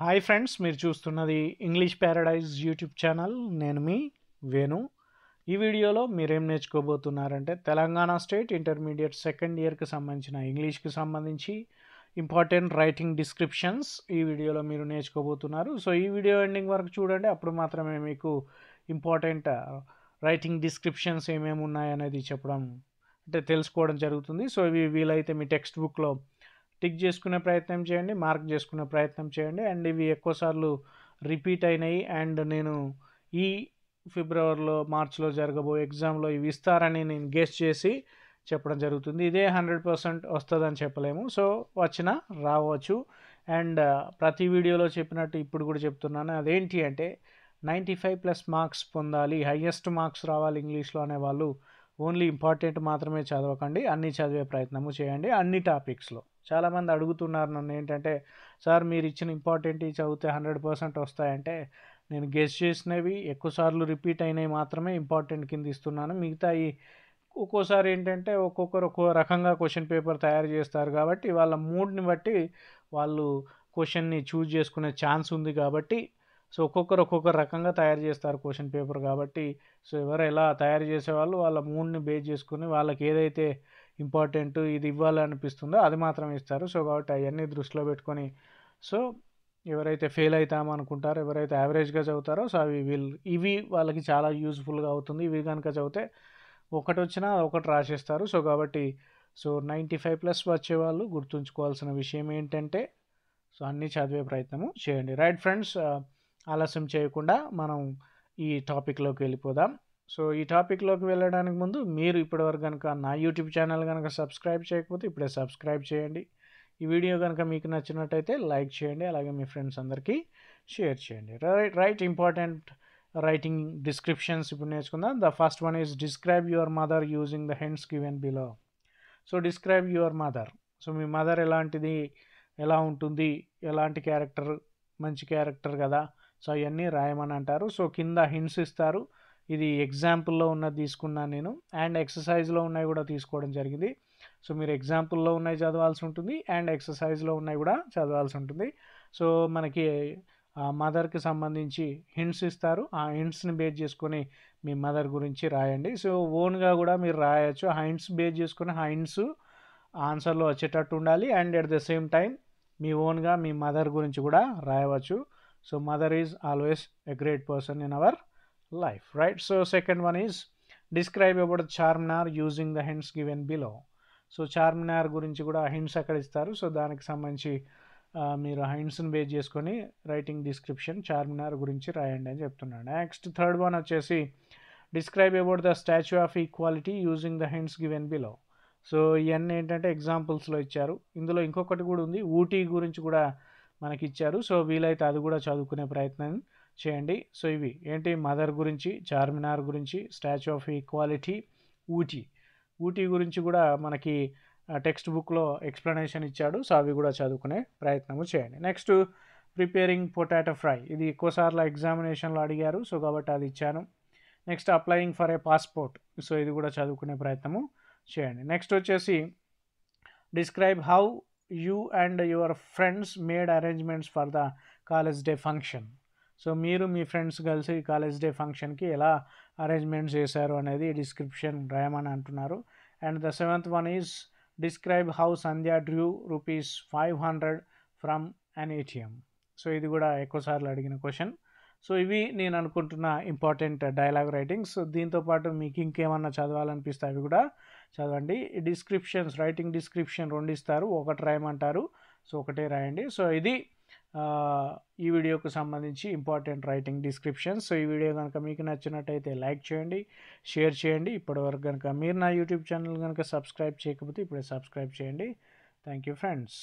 hi friends మీరు చూస్తున్నది English Paradise YouTube channel నేను మీ వేణు ఈ వీడియోలో మీరేం నేర్చుకోబోతున్నారంటే తెలంగాణ స్టేట్ ఇంటర్మీడియట్ సెకండ్ ఇయర్కి సంబంధించిన ఇంగ్లీష్కి సంబంధించి ఇంపార్టెంట్ రైటింగ్ డిస్క్రిప్షన్స్ ఈ వీడియోలో మీరు నేర్చుకోబోతున్నారు సో ఈ వీడియో ఎండింగ్ వరకు చూడండి అప్పుడు మాత్రమే మీకు ఇంపార్టెంట్ రైటింగ్ డిస్క్రిప్షన్స్ ఏమేమి ఉన్నాయనేది చెప్పడం అంటే తెలుసుకోవడం జరుగుతుంది సో ఇవి వీలైతే మీ టెక్స్ట్ బుక్లో టిక్ చేసుకునే ప్రయత్నం చేయండి మార్క్ చేసుకునే ప్రయత్నం చేయండి అండ్ ఇవి ఎక్కువసార్లు రిపీట్ అయినాయి అండ్ నేను ఈ ఫిబ్రవరిలో మార్చిలో జరగబోయే ఎగ్జామ్లో ఇవి ఇస్తారని నేను గెస్ చేసి చెప్పడం జరుగుతుంది ఇదే హండ్రెడ్ పర్సెంట్ వస్తుందని చెప్పలేము సో వచ్చిన రావచ్చు అండ్ ప్రతి వీడియోలో చెప్పినట్టు ఇప్పుడు కూడా చెప్తున్నాను అదేంటి అంటే నైంటీ ఫైవ్ ప్లస్ మార్క్స్ పొందాలి హయ్యెస్ట్ మార్క్స్ రావాలి ఇంగ్లీష్లో అనేవాళ్ళు ఓన్లీ ఇంపార్టెంట్ మాత్రమే చదవకండి అన్నీ చదివే ప్రయత్నము చేయండి అన్ని టాపిక్స్లో చాలామంది అడుగుతున్నారు నన్ను ఏంటంటే సార్ మీరు ఇచ్చిన ఇంపార్టెంట్ చదివితే హండ్రెడ్ పర్సెంట్ వస్తాయంటే నేను గెస్ట్ చేసినవి ఎక్కువసార్లు రిపీట్ అయినవి మాత్రమే ఇంపార్టెంట్ కింద ఇస్తున్నాను మిగతా ఈ ఒక్కోసారి ఏంటంటే ఒక్కొక్కరు ఒక్కో రకంగా క్వశ్చన్ పేపర్ తయారు చేస్తారు కాబట్టి వాళ్ళ మూడ్ని బట్టి వాళ్ళు క్వశ్చన్ని చూజ్ చేసుకునే ఛాన్స్ ఉంది కాబట్టి సో ఒక్కొక్కరు ఒక్కొక్క రకంగా తయారు చేస్తారు క్వశ్చన్ పేపర్ కాబట్టి సో ఎవరు ఎలా తయారు చేసేవాళ్ళు వాళ్ళ మూడ్ని బేస్ చేసుకుని వాళ్ళకి ఏదైతే ఇంపార్టెంట్ ఇది ఇవ్వాలనిపిస్తుందో అది మాత్రం ఇస్తారు సో కాబట్టి అవన్నీ దృష్టిలో పెట్టుకొని సో ఎవరైతే ఫెయిల్ అవుతామనుకుంటారో ఎవరైతే యావరేజ్గా చదువుతారో సో అవి వీళ్ళు ఇవి వాళ్ళకి చాలా యూజ్ఫుల్గా అవుతుంది ఇవి కనుక చదివితే ఒకటి వచ్చినా ఒకటి రాసేస్తారు సో కాబట్టి సో నైంటీ ఫైవ్ ప్లస్ వచ్చే వాళ్ళు గుర్తుంచుకోవాల్సిన విషయం ఏంటంటే సో అన్నీ చదివే ప్రయత్నము చేయండి రైట్ ఫ్రెండ్స్ ఆలస్యం చేయకుండా మనం ఈ టాపిక్లోకి వెళ్ళిపోదాం సో ఈ టాపిక్లోకి వెళ్ళడానికి ముందు మీరు ఇప్పటివరకు కనుక నా యూట్యూబ్ ఛానల్ కనుక సబ్స్క్రైబ్ చేయకపోతే ఇప్పుడే సబ్స్క్రైబ్ చేయండి ఈ వీడియో కనుక మీకు నచ్చినట్టయితే లైక్ చేయండి అలాగే మీ ఫ్రెండ్స్ అందరికీ షేర్ చేయండి right right important writing descriptions ఇప్పుడు నేర్చుకుందాం the first one is describe your mother using the hints given below so describe your mother so మీ మదర్ ఎలాంటిది ఎలా ఉంటుంది ఎలాంటి క్యారెక్టర్ మంచి క్యారెక్టర్ కదా సో అవన్నీ రాయమని అంటారు సో కింద హింట్స్ ఇస్తారు ఇది ఎగ్జాంపుల్లో ఉన్నది తీసుకున్నాను నేను అండ్ ఎక్సర్సైజ్లో ఉన్నాయి కూడా తీసుకోవడం జరిగింది సో మీరు ఎగ్జాంపుల్లో ఉన్నాయి చదవాల్సి ఉంటుంది అండ్ ఎక్సర్సైజ్లో ఉన్నాయి కూడా చదవాల్సి ఉంటుంది సో మనకి మదర్కి సంబంధించి హింట్స్ ఇస్తారు ఆ హింట్స్ని బేస్ చేసుకొని మీ మదర్ గురించి రాయండి సో ఓన్గా కూడా మీరు రాయచ్చు ఆ హింట్స్ బేస్ చేసుకొని ఆ హింట్స్ ఆన్సర్లో వచ్చేటట్టు ఉండాలి and at the same time మీ ఓన్గా మీ మదర్ గురించి కూడా రాయవచ్చు so mother is always a great person in our life right so second one is describe about charminar using the hints given below so Charminar గురించి కూడా హింట్స్ అక్కడ ఇస్తారు సో దానికి సంబంధించి మీరు హింట్స్ని బేస్ చేసుకొని రైటింగ్ డిస్క్రిప్షన్ చార్మినార్ గురించి రాయండి అని చెప్తున్నాడు నెక్స్ట్ థర్డ్ వన్ వచ్చేసి describe about the statue of equality using the hints given below so ఇవన్నీ ఏంటంటే ఎగ్జాంపుల్స్లో ఇచ్చారు ఇందులో ఇంకొకటి కూడా ఉంది ఊటీ గురించి కూడా మనకి ఇచ్చారు సో వీలైతే అది కూడా చదువుకునే ప్రయత్నం చేయండి సో ఇవి ఏంటి మదర్ గురించి చార్మినార్ గురించి statue of equality Ooty Ooty గురించి కూడా మనకి టెక్స్ట్ బుక్లో ఎక్స్ప్లెనేషన్ ఇచ్చాడు సో అవి కూడా చదువుకునే ప్రయత్నము చేయండి నెక్స్ట్ ప్రిపేరింగ్ పొటాటో ఫ్రై ఇది ఎక్కువసార్లు ఎగ్జామినేషన్లో అడిగారు సో కాబట్టి అది ఇచ్చాను next applying for a passport so ఇది కూడా చదువుకునే ప్రయత్నము చేయండి నెక్స్ట్ వచ్చేసి describe how you and your friends made arrangements for the college day function so మీరు మీ ఫ్రెండ్స్ కలిసి కాలేజ్ డే ఫంక్షన్కి ఎలా అరేంజ్మెంట్ చేశారు అనేది డిస్క్రిప్షన్ రాయమని అంటున్నారు and the seventh one is describe how Sandhya drew rupees five hundred from an ATM so ఇది కూడా ఎక్కువసార్లు అడిగిన క్వశ్చన్ సో ఇవి నేను అనుకుంటున్న ఇంపార్టెంట్ డైలాగ్ రైటింగ్స్ దీంతోపాటు మీకు ఇంకేమన్నా చదవాలనిపిస్తే అవి కూడా చదవండి డిస్క్రిప్షన్స్ రైటింగ్ డిస్క్రిప్షన్ రెండు ఇస్తారు ఒకటి రాయమంటారు సో ఒకటే రాయండి సో ఇది ఈ వీడియోకు సంబంధించి ఇంపార్టెంట్ రైటింగ్ డిస్క్రిప్షన్ సో ఈ వీడియో కనుక మీకు నచ్చినట్టయితే లైక్ చేయండి షేర్ చేయండి ఇప్పటివరకు కనుక మీరు నా యూట్యూబ్ ఛానల్ కనుక సబ్స్క్రైబ్ చేయకపోతే ఇప్పుడే సబ్స్క్రైబ్ చేయండి థ్యాంక్ యూ ఫ్రెండ్స్